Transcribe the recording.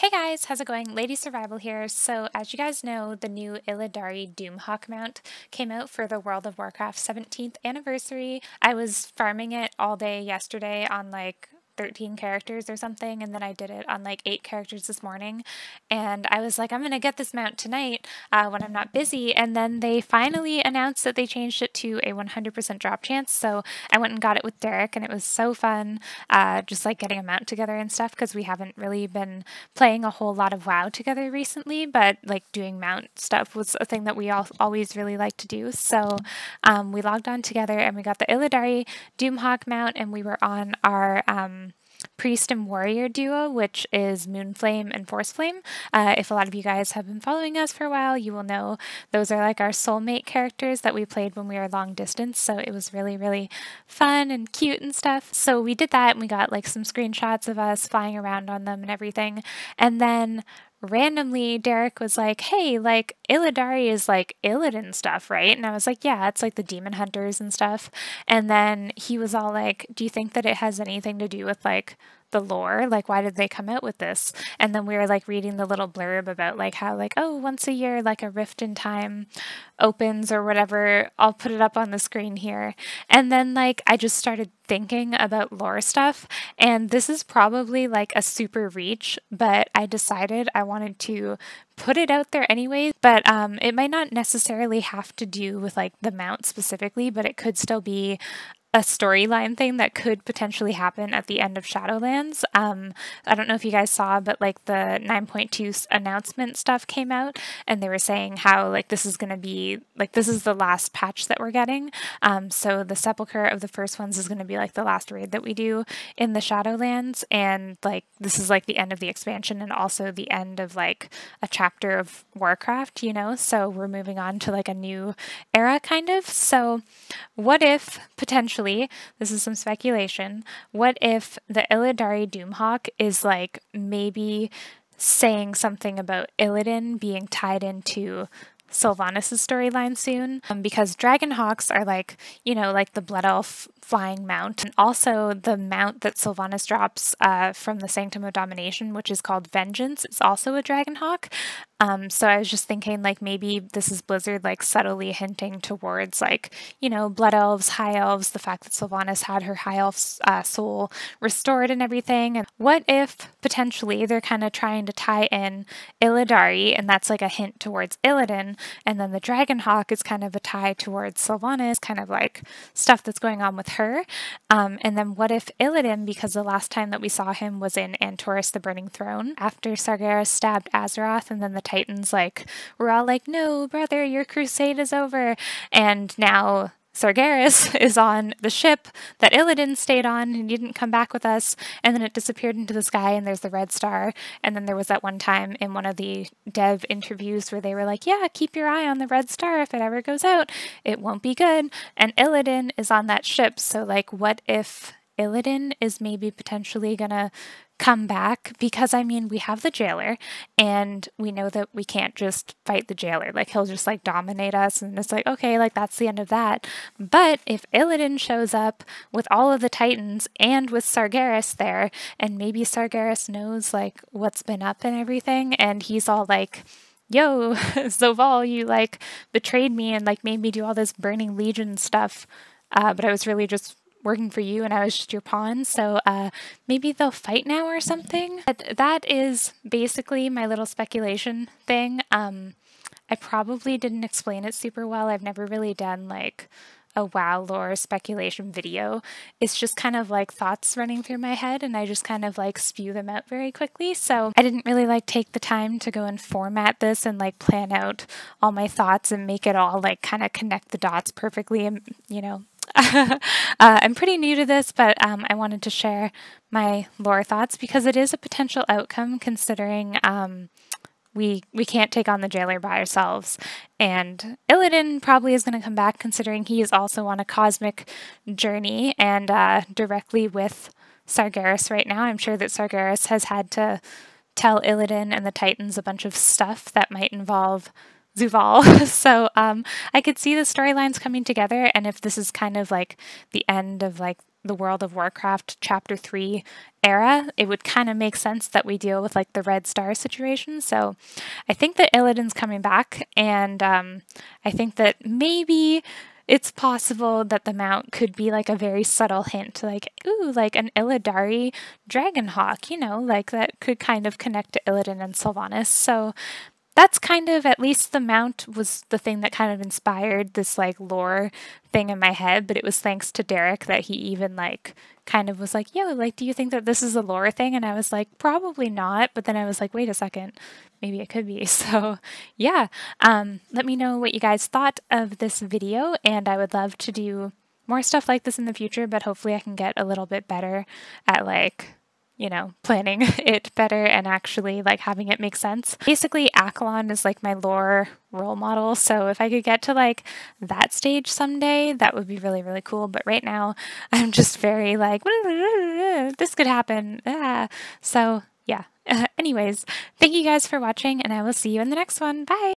Hey guys, how's it going? Lady Survival here. So as you guys know, the new Illidari Doomhawk mount came out for the World of Warcraft 17th anniversary. I was farming it all day yesterday on like 13 characters or something, and then I did it on like eight characters this morning. And I was like, I'm going to get this mount tonight uh, when I'm not busy. And then they finally announced that they changed it to a 100% drop chance. So I went and got it with Derek, and it was so fun uh, just like getting a mount together and stuff because we haven't really been playing a whole lot of WoW together recently, but like doing mount stuff was a thing that we all always really like to do. So um, we logged on together and we got the Illidari Doomhawk mount, and we were on our. Um, priest and warrior duo, which is Moonflame and Forceflame. Uh, if a lot of you guys have been following us for a while, you will know those are like our soulmate characters that we played when we were long distance. So it was really, really fun and cute and stuff. So we did that and we got like some screenshots of us flying around on them and everything. And then randomly Derek was like, "Hey, like Illidari is like Illidan stuff, right?" And I was like, "Yeah, it's like the demon hunters and stuff." And then he was all like, "Do you think that it has anything to do with like the lore like why did they come out with this and then we were like reading the little blurb about like how like oh once a year like a rift in time opens or whatever i'll put it up on the screen here and then like i just started thinking about lore stuff and this is probably like a super reach but i decided i wanted to put it out there anyway. but um, it might not necessarily have to do with like the mount specifically but it could still be a storyline thing that could potentially happen at the end of Shadowlands. Um, I don't know if you guys saw, but like the 9.2 announcement stuff came out, and they were saying how like this is going to be like this is the last patch that we're getting. Um, so the sepulcher of the first ones is going to be like the last raid that we do in the Shadowlands, and like this is like the end of the expansion and also the end of like a chapter of Warcraft, you know. So we're moving on to like a new era, kind of. So what if potentially this is some speculation, what if the Illidari Doomhawk is like maybe saying something about Illidan being tied into Sylvanas' storyline soon um, because Dragonhawks are like, you know, like the Blood Elf flying mount. And also the mount that Sylvanas drops uh, from the Sanctum of Domination, which is called Vengeance, it's also a Dragonhawk. Um, so I was just thinking, like, maybe this is Blizzard, like, subtly hinting towards, like, you know, Blood Elves, High Elves, the fact that Sylvanas had her High elf uh, soul restored and everything. And what if, potentially, they're kind of trying to tie in Illidari, and that's like a hint towards Illidan, and then the dragon hawk is kind of a tie towards Sylvanas, kind of like stuff that's going on with her. Um, and then what if Illidan, because the last time that we saw him was in Antorus the Burning Throne, after Sargeras stabbed Azeroth, and then the Titans like were all like, no, brother, your crusade is over. And now Sargeras is on the ship that Illidan stayed on and didn't come back with us, and then it disappeared into the sky, and there's the red star. And then there was that one time in one of the dev interviews where they were like, Yeah, keep your eye on the red star. If it ever goes out, it won't be good. And Illidan is on that ship, so like, what if Illidan is maybe potentially going to come back because I mean we have the jailer and we know that we can't just fight the jailer like he'll just like dominate us and it's like okay like that's the end of that but if Illidan shows up with all of the titans and with Sargeras there and maybe Sargeras knows like what's been up and everything and he's all like yo Zoval you like betrayed me and like made me do all this burning legion stuff uh, but I was really just working for you and I was just your pawn. So uh, maybe they'll fight now or something. But that is basically my little speculation thing. Um, I probably didn't explain it super well. I've never really done like a wow lore speculation video. It's just kind of like thoughts running through my head and I just kind of like spew them out very quickly. So I didn't really like take the time to go and format this and like plan out all my thoughts and make it all like kind of connect the dots perfectly and you know uh, I'm pretty new to this, but um, I wanted to share my lore thoughts because it is a potential outcome considering um, we we can't take on the jailer by ourselves. And Illidan probably is going to come back considering he is also on a cosmic journey and uh, directly with Sargeras right now. I'm sure that Sargeras has had to tell Illidan and the Titans a bunch of stuff that might involve Zuval, so um, I could see the storylines coming together, and if this is kind of like the end of like the World of Warcraft Chapter 3 era, it would kind of make sense that we deal with like the Red Star situation. So I think that Illidan's coming back, and um, I think that maybe it's possible that the mount could be like a very subtle hint, like, ooh, like an Illidari dragon hawk, you know, like that could kind of connect to Illidan and Sylvanas. So that's kind of at least the mount was the thing that kind of inspired this like lore thing in my head, but it was thanks to Derek that he even like kind of was like, "Yo, like do you think that this is a lore thing?" and I was like, "Probably not," but then I was like, "Wait a second. Maybe it could be." So, yeah. Um let me know what you guys thought of this video and I would love to do more stuff like this in the future, but hopefully I can get a little bit better at like you know, planning it better and actually like having it make sense. Basically, Akalon is like my lore role model. So if I could get to like that stage someday, that would be really, really cool. But right now, I'm just very like, this could happen. Ah. So yeah. Uh, anyways, thank you guys for watching, and I will see you in the next one. Bye.